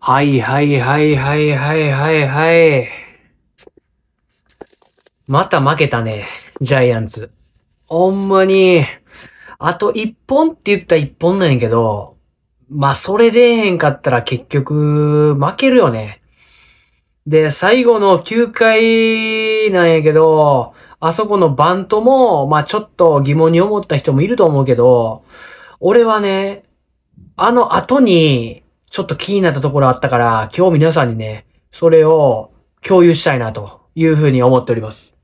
はいはいはいはいはいはいはい。また負けたね、ジャイアンツ。ほんまに、あと一本って言った一本なんやけど、まあそれでえへんかったら結局負けるよね。で、最後の9回なんやけど、あそこのバントも、まあちょっと疑問に思った人もいると思うけど、俺はね、あの後に、ちょっと気になったところあったから、今日皆さんにね、それを共有したいなというふうに思っております。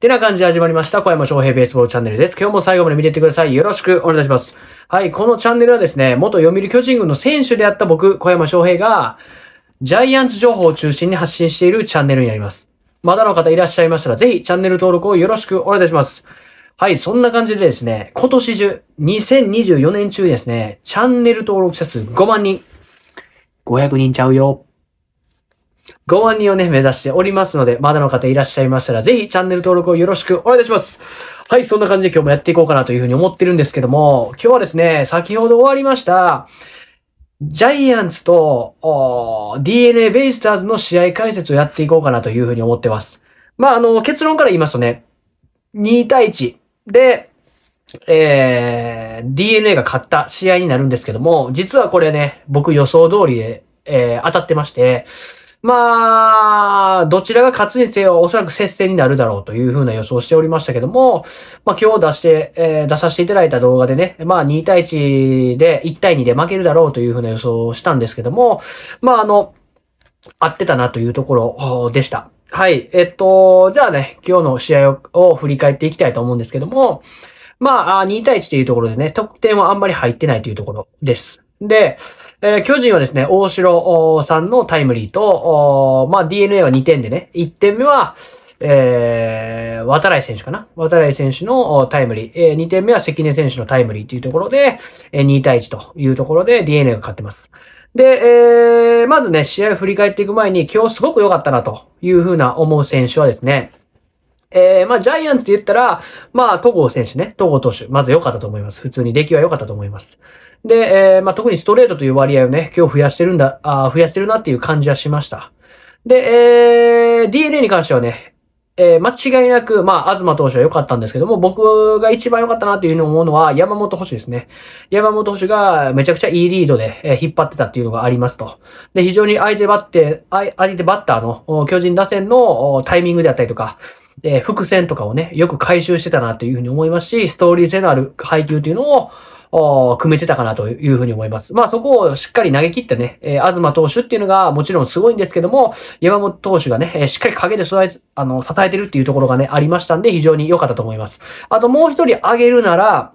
てな感じで始まりました。小山翔平ベースボールチャンネルです。今日も最後まで見ていってください。よろしくお願いいたします。はい、このチャンネルはですね、元読売巨人軍の選手であった僕、小山翔平が、ジャイアンツ情報を中心に発信しているチャンネルになります。まだの方いらっしゃいましたら、ぜひチャンネル登録をよろしくお願いいたします。はい、そんな感じでですね、今年中、2024年中ですね、チャンネル登録者数5万人。500人ちゃうよ。5万人をね、目指しておりますので、まだの方いらっしゃいましたら、ぜひチャンネル登録をよろしくお願いいたします。はい、そんな感じで今日もやっていこうかなというふうに思ってるんですけども、今日はですね、先ほど終わりました、ジャイアンツと DNA ベイスターズの試合解説をやっていこうかなというふうに思ってます。まあ、あの、結論から言いますとね、2対1で、えー、DNA が勝った試合になるんですけども、実はこれね、僕予想通りで、えー、当たってまして、まあ、どちらが勝つにせよ、おそらく接戦になるだろうというふうな予想をしておりましたけども、まあ今日出して、えー、出させていただいた動画でね、まあ2対1で、1対2で負けるだろうというふうな予想をしたんですけども、まああの、合ってたなというところでした。はい。えっと、じゃあね、今日の試合を振り返っていきたいと思うんですけども、まあ、2対1というところでね、得点はあんまり入ってないというところです。で、えー、巨人はですね、大城さんのタイムリーと、まあ、DNA は2点でね、1点目は、えー、渡来選手かな渡来選手のタイムリー。えー、2点目は関根選手のタイムリーというところで、えー、2対1というところで DNA が勝ってます。で、えー、まずね、試合を振り返っていく前に、今日すごく良かったなというふうな思う選手はですね、えー、まあ、ジャイアンツで言ったら、まあ、戸郷選手ね、戸郷投手、まず良かったと思います。普通に出来は良かったと思います。で、えー、まあ、特にストレートという割合をね、今日増やしてるんだ、あ増やしてるなっていう感じはしました。で、えー、DNA に関してはね、えー、間違いなく、まあ、東投手は良かったんですけども、僕が一番良かったなというふうに思うのは、山本捕手ですね。山本捕手がめちゃくちゃいいリードで、えー、引っ張ってたっていうのがありますと。で、非常に相手バッテ、相手バッターの、巨人打線のタイミングであったりとか、えー、伏線とかをね、よく回収してたなというふうに思いますし、ストーリー性のある配球というのを、組めてたかなというふうに思います。まあそこをしっかり投げ切ってね、えー、東投手っていうのがもちろんすごいんですけども、山本投手がね、えしっかり陰で支え、あの、支えてるっていうところがね、ありましたんで、非常に良かったと思います。あともう一人挙げるなら、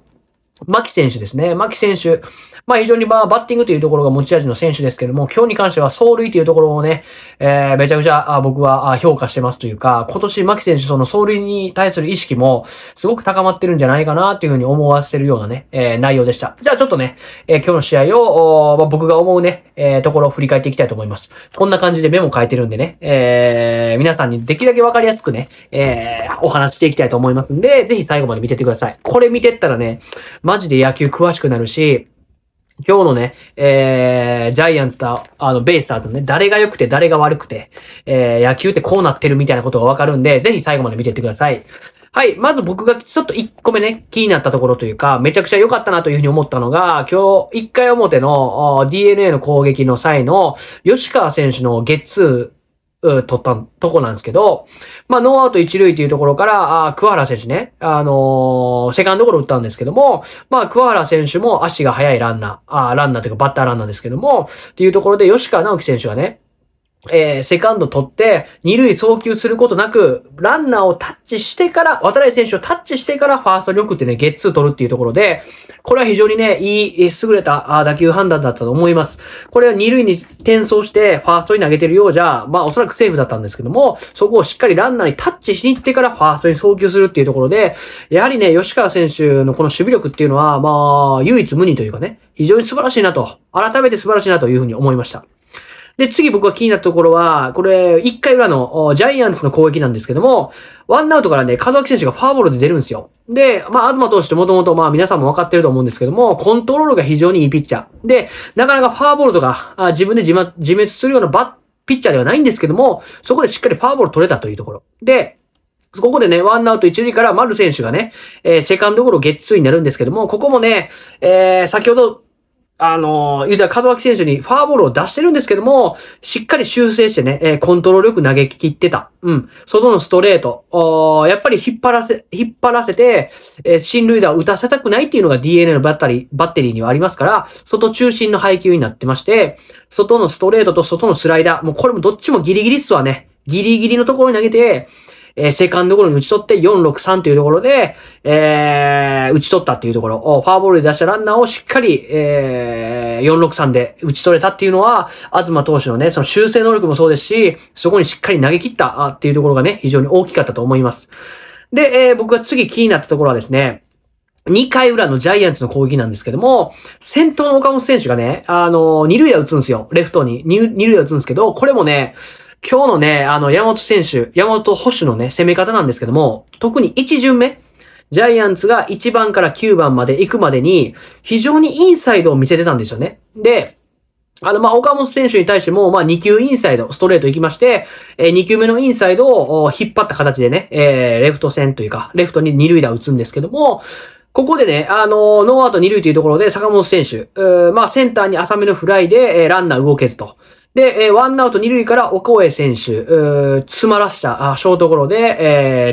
牧選手ですね。牧選手。まあ非常にまあバッティングというところが持ち味の選手ですけども、今日に関しては走塁というところをね、えー、めちゃくちゃ僕は評価してますというか、今年牧選手その走塁に対する意識もすごく高まってるんじゃないかなというふうに思わせるようなね、えー、内容でした。じゃあちょっとね、えー、今日の試合を、まあ、僕が思うね、えー、ところを振り返っていきたいと思います。こんな感じでメモ書いてるんでね、えー、皆さんにできるだけわかりやすくね、えー、お話していきたいと思いますんで、ぜひ最後まで見ててください。これ見てったらね、まマジで野球詳しくなるし、今日のね、えー、ジャイアンツと、あの、ベイスターズのね、誰が良くて誰が悪くて、えー、野球ってこうなってるみたいなことがわかるんで、ぜひ最後まで見てってください。はい。まず僕がちょっと1個目ね、気になったところというか、めちゃくちゃ良かったなというふうに思ったのが、今日1回表の DNA の攻撃の際の、吉川選手のゲッツー、取ったとこなんですけど、まあ、ノーアウト一塁というところから、あ桑原選手ね、あのー、セカンドゴロ打ったんですけども、まあ、桑原選手も足が速いランナー、あランナーというかバッターランナーですけども、っていうところで吉川直樹選手がね、えー、セカンド取って、二塁送球することなく、ランナーをタッチしてから、渡辺選手をタッチしてからファーストに送ってね、ゲッツー取るっていうところで、これは非常にね、いい、優れた打球判断だったと思います。これは二塁に転送して、ファーストに投げてるようじゃ、まあおそらくセーフだったんですけども、そこをしっかりランナーにタッチしに行ってからファーストに送球するっていうところで、やはりね、吉川選手のこの守備力っていうのは、まあ、唯一無二というかね、非常に素晴らしいなと、改めて素晴らしいなというふうに思いました。で、次僕が気になったところは、これ、1回裏のジャイアンツの攻撃なんですけども、ワンアウトからね、門脇選手がファーボールで出るんですよ。で、まあ、東投手ってもともと、まあ、皆さんも分かってると思うんですけども、コントロールが非常にいいピッチャー。で、なかなかファーボールとか、あ自分で自自滅するようなバッ、ピッチャーではないんですけども、そこでしっかりファーボール取れたというところ。で、ここでね、ワンアウト一塁から丸選手がね、えー、セカンドゴロゲッツーになるんですけども、ここもね、えー、先ほどあの、言うたら門脇選手にファーボールを出してるんですけども、しっかり修正してね、えー、コントロールよく投げ切ってた。うん。外のストレート。おーやっぱり引っ張らせ、引っ張らせて、えー、新塁打を打たせたくないっていうのが DNA のバッテリー、バッテリーにはありますから、外中心の配球になってまして、外のストレートと外のスライダー、もうこれもどっちもギリギリっすわね。ギリギリのところに投げて、えー、セカンドゴロに打ち取って4、6、3というところで、えー、打ち取ったっていうところ、フォアボールで出したランナーをしっかり、えー、4、6、3で打ち取れたっていうのは、東投手のね、その修正能力もそうですし、そこにしっかり投げ切ったっていうところがね、非常に大きかったと思います。で、えー、僕が次気になったところはですね、2回裏のジャイアンツの攻撃なんですけども、先頭の岡本選手がね、あのー、2塁打打つんですよ。レフトに。2, 塁打打つんですけど、これもね、今日のね、あの、山本選手、山本保守のね、攻め方なんですけども、特に1巡目、ジャイアンツが1番から9番まで行くまでに、非常にインサイドを見せてたんですよね。で、あの、ま、岡本選手に対しても、ま、2球インサイド、ストレート行きまして、え2球目のインサイドを引っ張った形でね、えレフト戦というか、レフトに2塁打打つんですけども、ここでね、あのノーアウト2塁というところで、坂本選手、まあ、センターに浅めのフライで、えランナー動けずと。で、えー、ワンアウト二塁から岡江選手、詰まらしたあショートゴロで、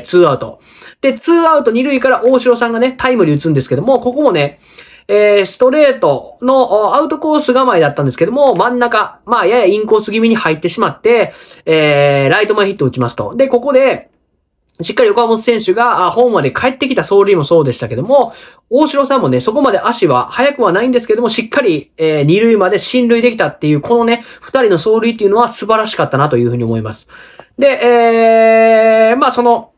えー、ツーアウト。で、ツーアウト二塁から大城さんがね、タイムリー打つんですけども、ここもね、えー、ストレートのアウトコース構えだったんですけども、真ん中、まあ、ややインコース気味に入ってしまって、えー、ライト前ヒット打ちますと。で、ここで、しっかり岡本選手がホームまで帰ってきた走塁もそうでしたけども、大城さんもね、そこまで足は速くはないんですけども、しっかり、えー、二塁まで進塁できたっていう、このね、二人の走塁っていうのは素晴らしかったなというふうに思います。で、えー、まあその、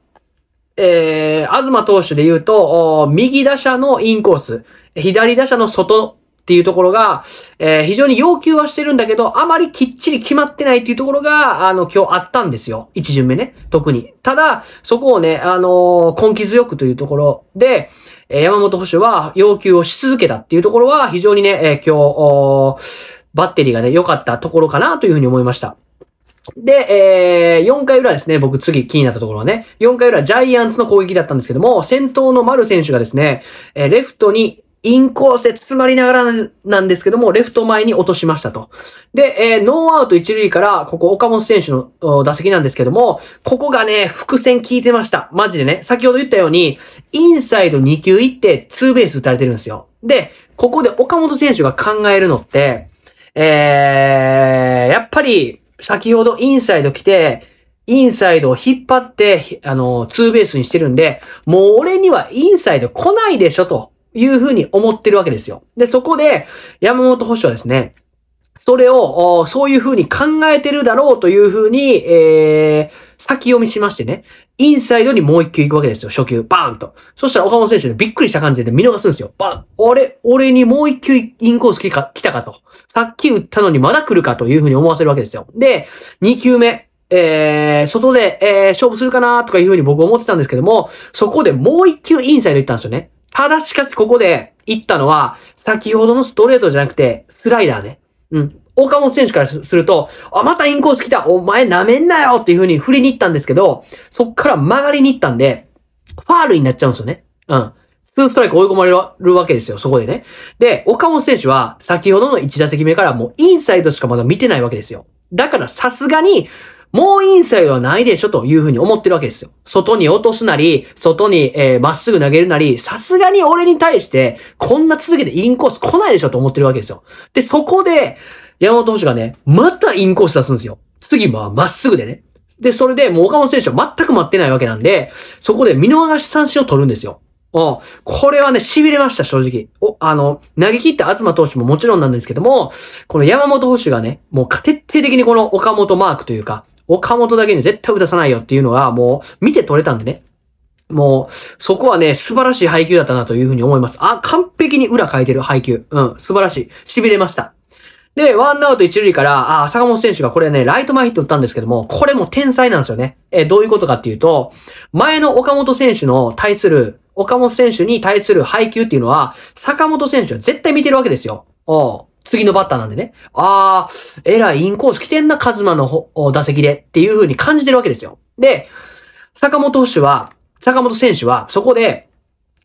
えー、東投手で言うと、右打者のインコース、左打者の外っていうところが、えー、非常に要求はしてるんだけど、あまりきっちり決まってないっていうところが、あの、今日あったんですよ。一巡目ね。特に。ただ、そこをね、あのー、根気強くというところで、えー、山本保守は要求をし続けたっていうところは、非常にね、え今日、バッテリーがね、良かったところかなというふうに思いました。で、えー、4回裏ですね、僕次気になったところはね、4回裏ジャイアンツの攻撃だったんですけども、先頭の丸選手がですね、えレフトにインコースで詰まりながらなんですけども、レフト前に落としましたと。で、えー、ノーアウト一塁から、ここ岡本選手の打席なんですけども、ここがね、伏線効いてました。マジでね。先ほど言ったように、インサイド2球いって、ツーベース打たれてるんですよ。で、ここで岡本選手が考えるのって、えー、やっぱり、先ほどインサイド来て、インサイドを引っ張って、あの、ツーベースにしてるんで、もう俺にはインサイド来ないでしょと。いうふうに思ってるわけですよ。で、そこで、山本保守はですね、それを、そういうふうに考えてるだろうというふうに、えー、先読みしましてね、インサイドにもう一球行くわけですよ、初球、バーンと。そしたら岡本選手ね、びっくりした感じで見逃すんですよ。バーン俺、俺にもう一球インコース来たかと。さっき打ったのにまだ来るかというふうに思わせるわけですよ。で、2球目、えー、外で、えー、勝負するかなとかいうふうに僕思ってたんですけども、そこでもう一球インサイド行ったんですよね。ただしかしここで言ったのは、先ほどのストレートじゃなくて、スライダーね。うん。岡本選手からすると、あ、またインコース来たお前舐めんなよっていう風に振りに行ったんですけど、そっから曲がりに行ったんで、ファールになっちゃうんですよね。うん。ツーストライク追い込まれるわけですよ、そこでね。で、岡本選手は、先ほどの1打席目からもうインサイドしかまだ見てないわけですよ。だからさすがに、もうインサイドはないでしょというふうに思ってるわけですよ。外に落とすなり、外に、えー、まっすぐ投げるなり、さすがに俺に対して、こんな続けてインコース来ないでしょと思ってるわけですよ。で、そこで、山本投手がね、またインコース出すんですよ。次はまっすぐでね。で、それでもう岡本選手は全く待ってないわけなんで、そこで見逃し三振を取るんですよ。うん。これはね、痺れました、正直。お、あの、投げ切った東投手ももちろんなんですけども、この山本捕手がね、もう徹底的にこの岡本マークというか、岡本だけに絶対打たさないよっていうのがもう見て取れたんでね。もう、そこはね、素晴らしい配球だったなというふうに思います。あ、完璧に裏書いてる配球。うん、素晴らしい。痺れました。で、ワンアウト一塁から、あ、坂本選手がこれね、ライト前ヒット打ったんですけども、これも天才なんですよね。え、どういうことかっていうと、前の岡本選手の対する、岡本選手に対する配球っていうのは、坂本選手は絶対見てるわけですよ。お次のバッターなんでね、あー、えらいインコース来てんな、カズマの打席でっていう風に感じてるわけですよ。で、坂本捕手は、坂本選手は、そこで、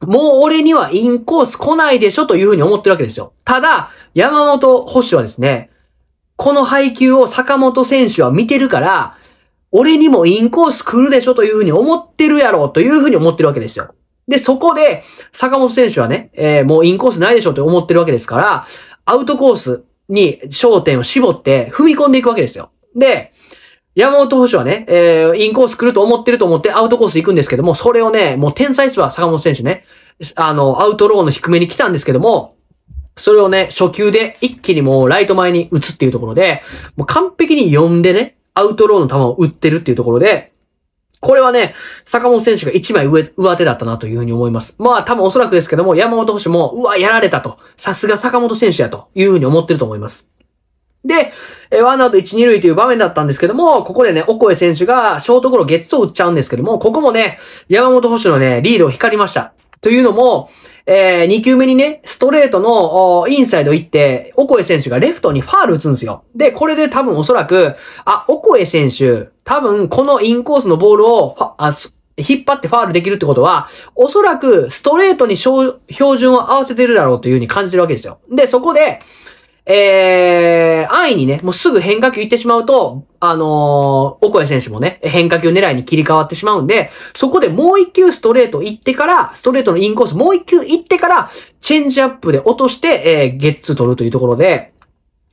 もう俺にはインコース来ないでしょというふうに思ってるわけですよ。ただ、山本捕手はですね、この配球を坂本選手は見てるから、俺にもインコース来るでしょというふうに思ってるやろうというふうに思ってるわけですよ。で、そこで、坂本選手はね、えー、もうインコースないでしょと思ってるわけですから、アウトコースに焦点を絞って踏み込んでいくわけですよ。で、山本捕手はね、えー、インコース来ると思ってると思ってアウトコース行くんですけども、それをね、もう天才ですわ、坂本選手ね。あの、アウトローの低めに来たんですけども、それをね、初球で一気にもうライト前に打つっていうところで、もう完璧に読んでね、アウトローの球を打ってるっていうところで、これはね、坂本選手が一枚上、上手だったなというふうに思います。まあ多分おそらくですけども、山本捕手も、うわ、やられたと。さすが坂本選手やというふうに思ってると思います。で、えワンアウト1、2塁という場面だったんですけども、ここでね、オコエ選手がショートゴロゲッツを打っちゃうんですけども、ここもね、山本捕手のね、リードを光りました。というのも、えー、2球目にね、ストレートのインサイド行って、オコエ選手がレフトにファール打つんですよ。で、これで多分おそらく、あ、オコエ選手、多分このインコースのボールを、あ引っ張ってファールできるってことは、おそらくストレートに標準を合わせてるだろうという風に感じてるわけですよ。で、そこで、えー、安易にね、もうすぐ変化球行ってしまうと、あのー、オコエ選手もね、変化球狙いに切り替わってしまうんで、そこでもう一球ストレート行ってから、ストレートのインコースもう一球行ってから、チェンジアップで落として、えー、ゲッツ取るというところで、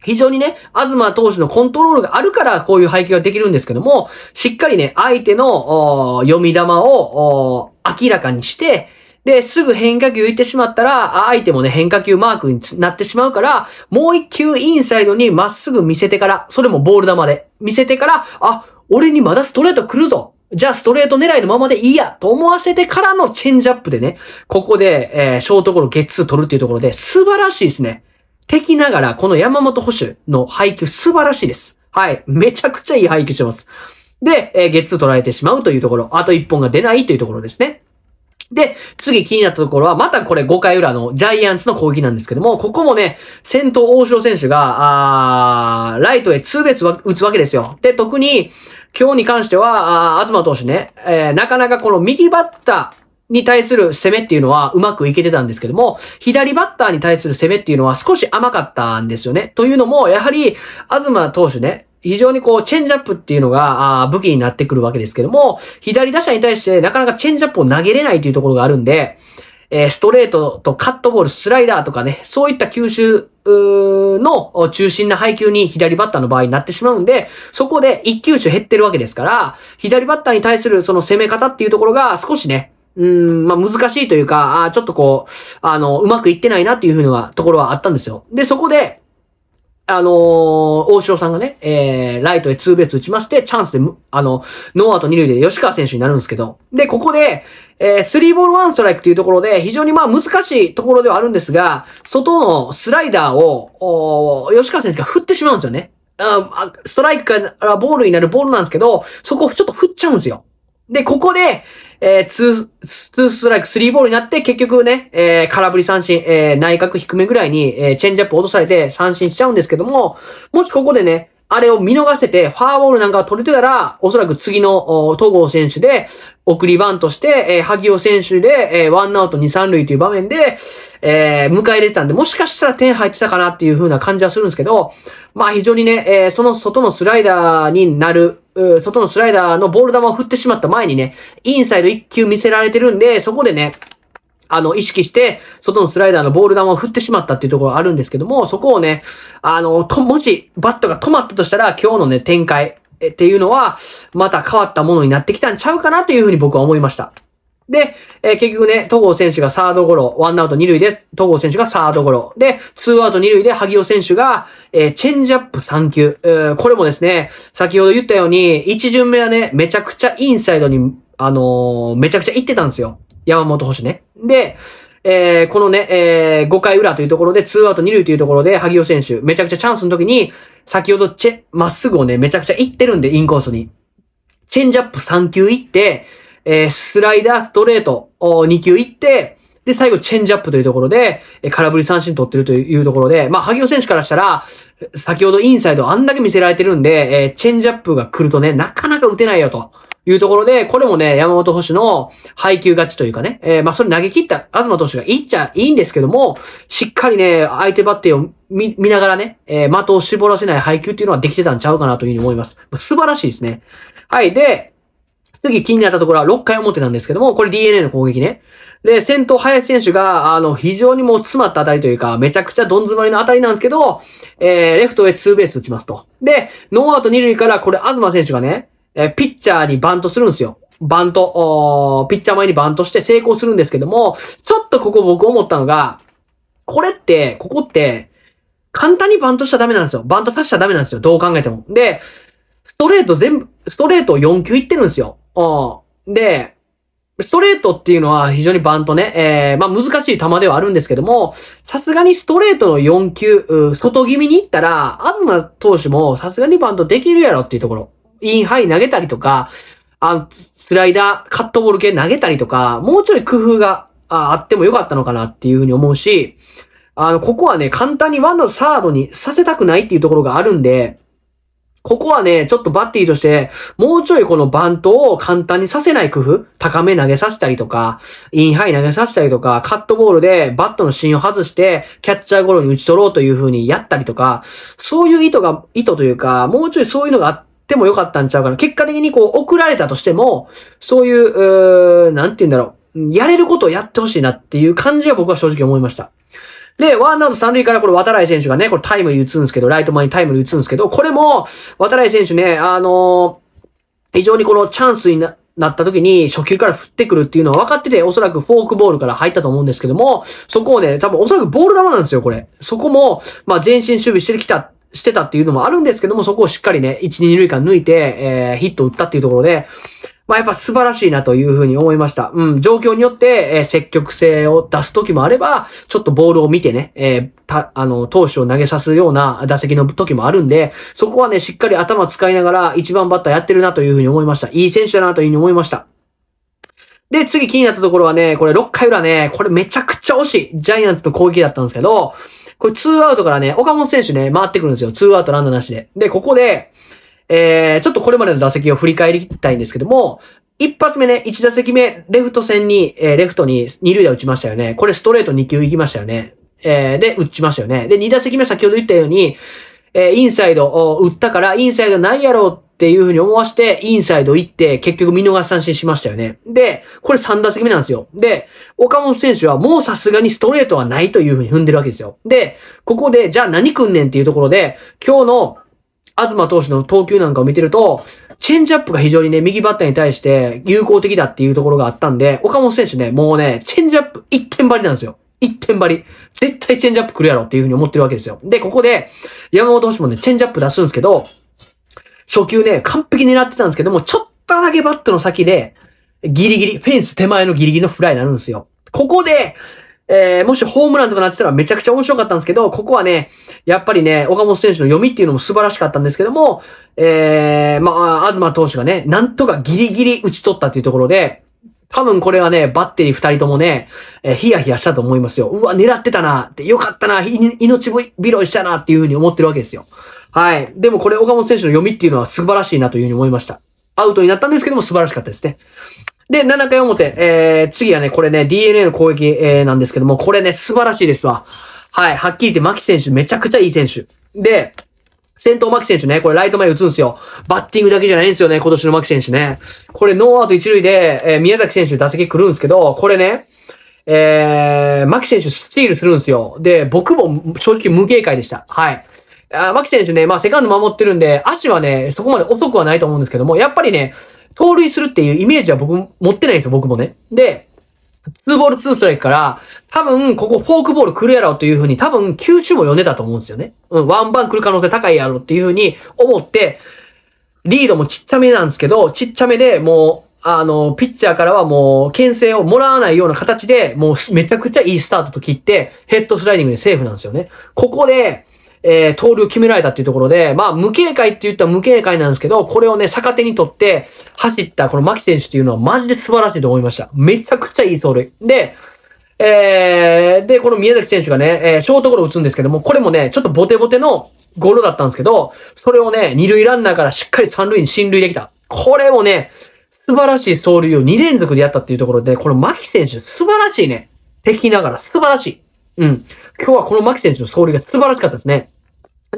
非常にね、東投手のコントロールがあるから、こういう配球ができるんですけども、しっかりね、相手の、読み玉を、明らかにして、で、すぐ変化球行ってしまったら、相手もね、変化球マークになってしまうから、もう一球インサイドにまっすぐ見せてから、それもボール球で、見せてから、あ、俺にまだストレート来るぞじゃあストレート狙いのままでいいやと思わせてからのチェンジアップでね、ここで、えー、ショートゴロゲッツー取るっていうところで素晴らしいですね。敵ながらこの山本捕手の配球素晴らしいです。はい。めちゃくちゃいい配球してます。で、えー、ゲッツー取られてしまうというところ、あと一本が出ないというところですね。で、次気になったところは、またこれ5回裏のジャイアンツの攻撃なんですけども、ここもね、先頭大城選手が、あライトへツーベース打つわけですよ。で、特に、今日に関しては、あ東投手ね、えー、なかなかこの右バッター、に対する攻めっていうのはうまくいけてたんですけども、左バッターに対する攻めっていうのは少し甘かったんですよね。というのも、やはり、東投手ね、非常にこう、チェンジアップっていうのが、武器になってくるわけですけども、左打者に対してなかなかチェンジアップを投げれないというところがあるんで、えストレートとカットボール、スライダーとかね、そういった吸収の中心な配球に左バッターの場合になってしまうんで、そこで一球種減ってるわけですから、左バッターに対するその攻め方っていうところが少しね、うん、まあ、難しいというか、あちょっとこう、あの、うまくいってないなっていうふうなところはあったんですよ。で、そこで、あのー、大城さんがね、えー、ライトへツーベース打ちまして、チャンスで、あの、ノーアウト二塁で吉川選手になるんですけど、で、ここで、えー、スリーボールワンストライクというところで、非常にまあ難しいところではあるんですが、外のスライダーを、ー吉川選手が振ってしまうんですよね。あストライクからボールになるボールなんですけど、そこをちょっと振っちゃうんですよ。で、ここで、えー、ツー、ツーストライク、スリーボールになって、結局ね、えー、空振り三振、えー、内角低めぐらいに、えー、チェンジアップ落とされて三振しちゃうんですけども、もしここでね、あれを見逃せて、ファーボールなんかを取れてたら、おそらく次の、戸郷選手で、送りバントして、えー、萩尾選手で、えー、ワンアウト2、3塁という場面で、えー、迎え入れてたんで、もしかしたら点入ってたかなっていう風な感じはするんですけど、まあ非常にね、えー、その外のスライダーになる外のスライダーのボール球を振ってしまった前にね、インサイド1球見せられてるんで、そこでね、あの、意識して、外のスライダーのボール球を振ってしまったっていうところがあるんですけども、そこをね、あの、と、もし、バットが止まったとしたら、今日のね、展開っていうのは、また変わったものになってきたんちゃうかなというふうに僕は思いました。で、えー、結局ね、戸郷選手がサードゴロ、ワンアウト二塁で、戸郷選手がサードゴロ。で、ツーアウト二塁で、萩尾選手が、えー、チェンジアップ三球。えこれもですね、先ほど言ったように、一巡目はね、めちゃくちゃインサイドに、あのー、めちゃくちゃ行ってたんですよ。山本星ね。で、えー、このね、えー、5回裏というところで、2アウト2塁というところで、萩尾選手、めちゃくちゃチャンスの時に、先ほどチェ、まっすぐをね、めちゃくちゃ行ってるんで、インコースに。チェンジアップ3球行って、えー、スライダー、ストレート、お2球いって、で、最後、チェンジアップというところで、えー、空振り三振取ってるというところで、まあ、萩野選手からしたら、先ほどインサイドあんだけ見せられてるんで、えー、チェンジアップが来るとね、なかなか打てないよと。いうところで、これもね、山本星の配球勝ちというかね、えー、まあ、それ投げ切った東投手がいいっちゃいいんですけども、しっかりね、相手バッテリーを見、見ながらね、えー、的を絞らせない配球っていうのはできてたんちゃうかなというふうに思います。素晴らしいですね。はい。で、次気になったところは6回表なんですけども、これ DNA の攻撃ね。で、先頭林選手が、あの、非常にもう詰まった当たりというか、めちゃくちゃどん詰まりの当たりなんですけど、えー、レフトへツーベース打ちますと。で、ノーアウト2塁からこれ東選手がね、えー、ピッチャーにバントするんですよ。バント、おーピッチャー前にバントして成功するんですけども、ちょっとここ僕思ったのが、これって、ここって、簡単にバントしちゃダメなんですよ。バントさせちゃダメなんですよ。どう考えても。で、ストレート全部、ストレート4球いってるんですよ。うん。で、ストレートっていうのは非常にバントね、えー、まあ難しい球ではあるんですけども、さすがにストレートの4球、外気味に行ったら、東投手もさすがにバントできるやろっていうところ。インハイ投げたりとか、あスライダー、カットボール系投げたりとか、もうちょい工夫があってもよかったのかなっていうふうに思うし、あの、ここはね、簡単にワンのサードにさせたくないっていうところがあるんで、ここはね、ちょっとバッティとして、もうちょいこのバントを簡単にさせない工夫、高め投げさせたりとか、インハイ投げさせたりとか、カットボールでバットの芯を外して、キャッチャーゴロに打ち取ろうという風にやったりとか、そういう意図が、意図というか、もうちょいそういうのがあって、もよかったんちゃうかな。結果的にこう送られたとしても、そういう、うなんて言うんだろう。やれることをやってほしいなっていう感じが僕は正直思いました。で、ワンアウト三塁からこれ渡来選手がね、これタイムリー打つんですけど、ライト前にタイムリー打つんですけど、これも、渡来選手ね、あのー、非常にこのチャンスにな、なった時に初球から振ってくるっていうのは分かってて、おそらくフォークボールから入ったと思うんですけども、そこをね、多分おそらくボール球なんですよ、これ。そこも、まあ前進守備してきた、してたっていうのもあるんですけども、そこをしっかりね、1、2塁間抜いて、えー、ヒット打ったっていうところで、まあ、やっぱ素晴らしいなというふうに思いました。うん、状況によって、えー、積極性を出す時もあれば、ちょっとボールを見てね、えー、た、あの、投手を投げさすような打席の時もあるんで、そこはね、しっかり頭使いながら、一番バッターやってるなというふうに思いました。いい選手だなというふうに思いました。で、次気になったところはね、これ6回裏ね、これめちゃくちゃ惜しいジャイアンツの攻撃だったんですけど、これ2アウトからね、岡本選手ね、回ってくるんですよ。2アウトランナーなしで。で、ここで、えー、ちょっとこれまでの打席を振り返りたいんですけども、一発目ね、一打席目、レフト線に、えー、レフトに二塁打打ちましたよね。これストレート2球行きましたよね。えー、で、打ちましたよね。で、二打席目先ほど言ったように、えー、インサイドを打ったから、インサイドないやろっていうふうに思わして、インサイド行って、結局見逃し三振しましたよね。で、これ3打席目なんですよ。で、岡本選手はもうさすがにストレートはないというふうに踏んでるわけですよ。で、ここで、じゃあ何くんねんっていうところで、今日の東投手の投球なんかを見てると、チェンジアップが非常にね、右バッターに対して有効的だっていうところがあったんで、岡本選手ね、もうね、チェンジアップ一点張りなんですよ。一点張り。絶対チェンジアップ来るやろっていうふうに思ってるわけですよ。で、ここで、山本投手もね、チェンジアップ出すんですけど、初球ね、完璧狙ってたんですけども、ちょっとだけバットの先で、ギリギリ、フェンス手前のギリギリのフライになるんですよ。ここで、えー、もしホームランとかなってたらめちゃくちゃ面白かったんですけど、ここはね、やっぱりね、岡本選手の読みっていうのも素晴らしかったんですけども、えー、まあ、東投手がね、なんとかギリギリ打ち取ったっていうところで、多分これはね、バッテリー二人ともね、えー、ヒヤヒヤしたと思いますよ。うわ、狙ってたな、ってよかったな、命拾いしたな、っていうふうに思ってるわけですよ。はい。でもこれ岡本選手の読みっていうのは素晴らしいなというふうに思いました。アウトになったんですけども素晴らしかったですね。で、7回表、えー、次はね、これね、DNA の攻撃、えー、なんですけども、これね、素晴らしいですわ。はい、はっきり言って、牧選手、めちゃくちゃいい選手。で、先頭牧選手ね、これライト前打つんですよ。バッティングだけじゃないんですよね、今年の牧選手ね。これノーアウト1塁で、えー、宮崎選手打席来るんですけど、これね、えー、牧選手スチールするんですよ。で、僕も正直無警戒でした。はい。あ牧選手ね、まあセカンド守ってるんで、足はね、そこまで遅くはないと思うんですけども、やっぱりね、盗塁するっていうイメージは僕持ってないんですよ、僕もね。で、2ボール2ストライクから、多分、ここフォークボール来るやろというふうに、多分、球種も読んでたと思うんですよね。うん、ワンバン来る可能性高いやろっていうふうに思って、リードもちっちゃめなんですけど、ちっちゃめでもう、あの、ピッチャーからはもう、牽制をもらわないような形で、もうめちゃくちゃいいスタートと切って、ヘッドスライディングでセーフなんですよね。ここで、えー、投了決められたっていうところで、まあ、無警戒って言ったら無警戒なんですけど、これをね、逆手にとって走ったこの牧選手っていうのはマジで素晴らしいと思いました。めちゃくちゃいい走塁。で、えー、で、この宮崎選手がね、えー、ショートゴロ打つんですけども、これもね、ちょっとボテボテのゴロだったんですけど、それをね、二塁ランナーからしっかり三塁に進塁できた。これをね、素晴らしい走塁を2連続でやったっていうところで、この牧選手素晴らしいね。敵ながら素晴らしい。うん。今日はこの牧選手の走塁が素晴らしかったですね。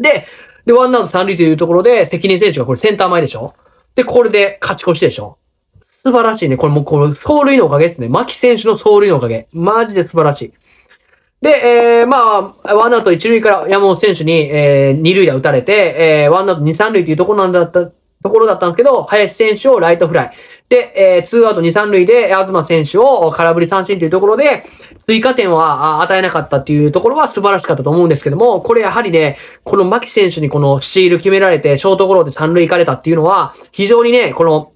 で、で、ワンアウト三塁というところで、責任選手がこれセンター前でしょで、これで勝ち越しでしょ素晴らしいね。これもうこの走塁のおかげですね。牧選手の走塁のおかげ。マジで素晴らしい。で、えー、まあ、ワンアウト一塁から山本選手に、えー、二塁打打たれて、えー、ワンアウト二、三塁というところなんだった、ところだったんですけど、林選手をライトフライ。で、えー、ツーアウト二三塁で、東選手を空振り三振というところで、追加点は与えなかったっていうところは素晴らしかったと思うんですけども、これやはりね、この牧選手にこのシール決められて、ショートゴロで三塁行かれたっていうのは、非常にね、この、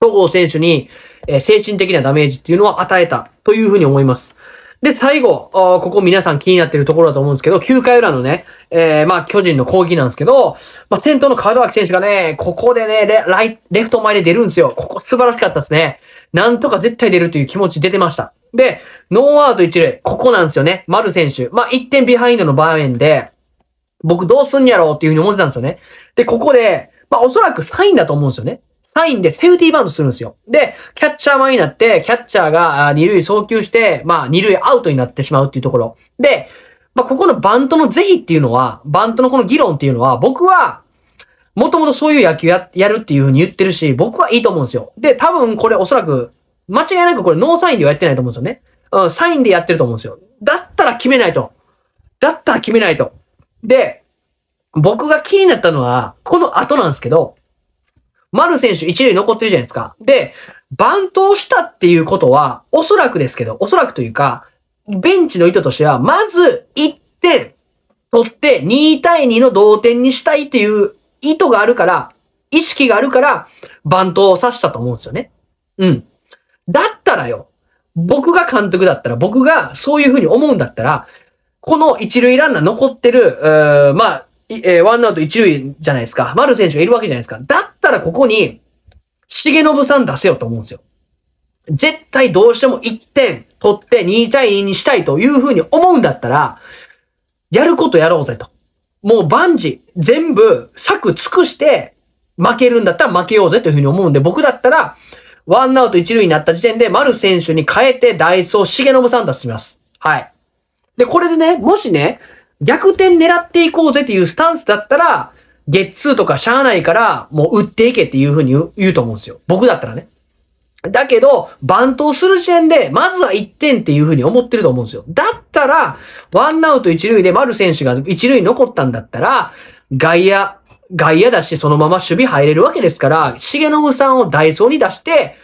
戸郷選手に、え精神的なダメージっていうのは与えたというふうに思います。で、最後、ここ皆さん気になってるところだと思うんですけど、9回裏のね、えー、まあ、巨人の攻撃なんですけど、まあ、先頭の門脇選手がね、ここでね、レ、ライ、レフト前で出るんですよ。ここ素晴らしかったですね。なんとか絶対出るという気持ち出てました。で、ノーアウト一塁、ここなんですよね。丸選手。まあ、1点ビハインドの場面で、僕どうすんやろうっていうふうに思ってたんですよね。で、ここで、まあ、おそらくサインだと思うんですよね。サインでセーフティーバウンドするんですよ。で、キャッチャー前になって、キャッチャーが2塁送球して、まあ2塁アウトになってしまうっていうところ。で、まあここのバントの是非っていうのは、バントのこの議論っていうのは、僕はもともとそういう野球ややるっていうふうに言ってるし、僕はいいと思うんですよ。で、多分これおそらく、間違いなくこれノーサインではやってないと思うんですよね。うん、サインでやってると思うんですよ。だったら決めないと。だったら決めないと。で、僕が気になったのは、この後なんですけど、丸選手一塁残ってるじゃないですか。で、バントをしたっていうことは、おそらくですけど、おそらくというか、ベンチの意図としては、まず1点取って2対2の同点にしたいっていう意図があるから、意識があるから、バントを刺したと思うんですよね。うん。だったらよ、僕が監督だったら、僕がそういうふうに思うんだったら、この一塁ランナー残ってる、うまあ、えー、ワンアウト一塁じゃないですか。丸選手がいるわけじゃないですか。だったらここに、重信さん出せよと思うんですよ。絶対どうしても1点取って2対2にしたいというふうに思うんだったら、やることやろうぜと。もう万事、全部、策尽くして、負けるんだったら負けようぜというふうに思うんで、僕だったら、ワンアウト一塁になった時点で、丸選手に変えて、ダイソー、重信さん出します。はい。で、これでね、もしね、逆転狙っていこうぜっていうスタンスだったら、ゲッツーとかしゃあないから、もう打っていけっていうふうに言うと思うんですよ。僕だったらね。だけど、バントをする時点で、まずは1点っていうふうに思ってると思うんですよ。だったら、ワンアウト1塁で丸選手が1塁に残ったんだったら、外野、外野だし、そのまま守備入れるわけですから、重信さんをダイソーに出して、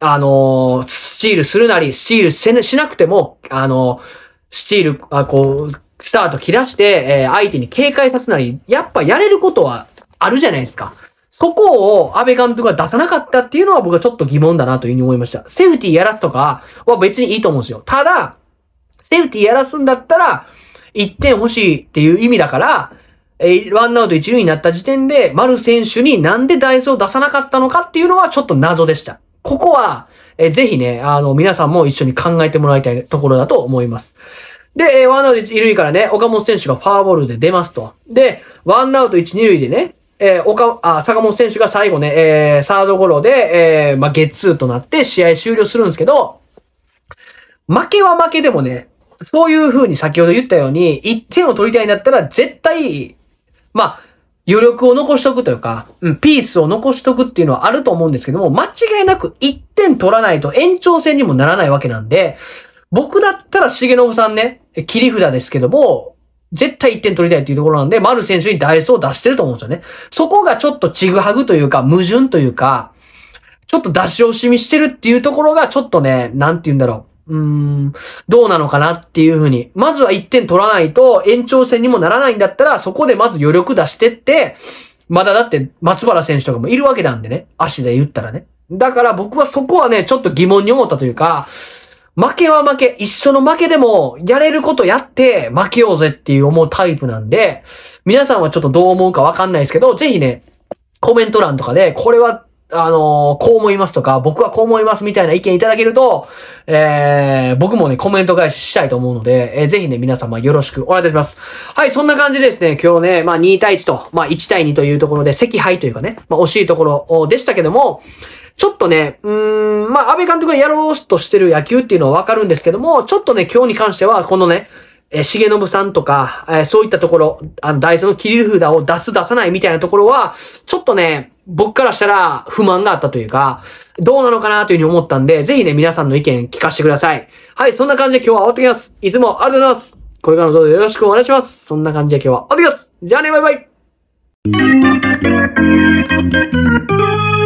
あのー、スチールするなり、スチールせしなくても、あのー、スチール、あこう、スタート切らして、えー、相手に警戒させなり、やっぱやれることはあるじゃないですか。そこを安倍監督が出さなかったっていうのは僕はちょっと疑問だなというふうに思いました。セーフティーやらすとかは別にいいと思うんですよ。ただ、セーフティーやらすんだったら、1点欲しいっていう意味だから、えワンアウト一塁になった時点で、丸選手になんでダイソを出さなかったのかっていうのはちょっと謎でした。ここは、えぜひね、あの、皆さんも一緒に考えてもらいたいところだと思います。で、ワンアウト一塁からね、岡本選手がファーボールで出ますと。で、ワンアウト一、二塁でね、えー、岡、あ、坂本選手が最後ね、えー、サードゴロで、えー、まあ、ゲッツーとなって試合終了するんですけど、負けは負けでもね、そういう風に先ほど言ったように、1点を取りたいんだったら絶対、まあ、余力を残しとくというか、うん、ピースを残しとくっていうのはあると思うんですけども、間違いなく1点取らないと延長戦にもならないわけなんで、僕だったら重信さんね、切り札ですけども、絶対1点取りたいっていうところなんで、丸選手にダイスを出してると思うんですよね。そこがちょっとちぐはぐというか、矛盾というか、ちょっと出し惜しみしてるっていうところが、ちょっとね、なんて言うんだろう。うーん、どうなのかなっていうふうに。まずは1点取らないと延長戦にもならないんだったら、そこでまず余力出してって、まだだって松原選手とかもいるわけなんでね。足で言ったらね。だから僕はそこはね、ちょっと疑問に思ったというか、負けは負け、一緒の負けでも、やれることやって、負けようぜっていう思うタイプなんで、皆さんはちょっとどう思うかわかんないですけど、ぜひね、コメント欄とかで、これは、あのー、こう思いますとか、僕はこう思いますみたいな意見いただけると、えー、僕もね、コメント返ししたいと思うので、えー、ぜひね、皆様よろしくお願いいたします。はい、そんな感じでですね、今日ね、まあ2対1と、まあ1対2というところで、赤配というかね、まあ惜しいところでしたけども、ちょっとね、うーん、まあ、安倍監督がやろうとしてる野球っていうのはわかるんですけども、ちょっとね、今日に関しては、このね、えー、重信さんとか、えー、そういったところ、あの、ダイソーの切り札を出す、出さないみたいなところは、ちょっとね、僕からしたら不満があったというか、どうなのかなというふうに思ったんで、ぜひね、皆さんの意見聞かせてください。はい、そんな感じで今日は終わってきます。いつもありがとうございます。これからもどうぞよろしくお願いします。そんな感じで今日は終わってきます。じゃあね、バイバイ。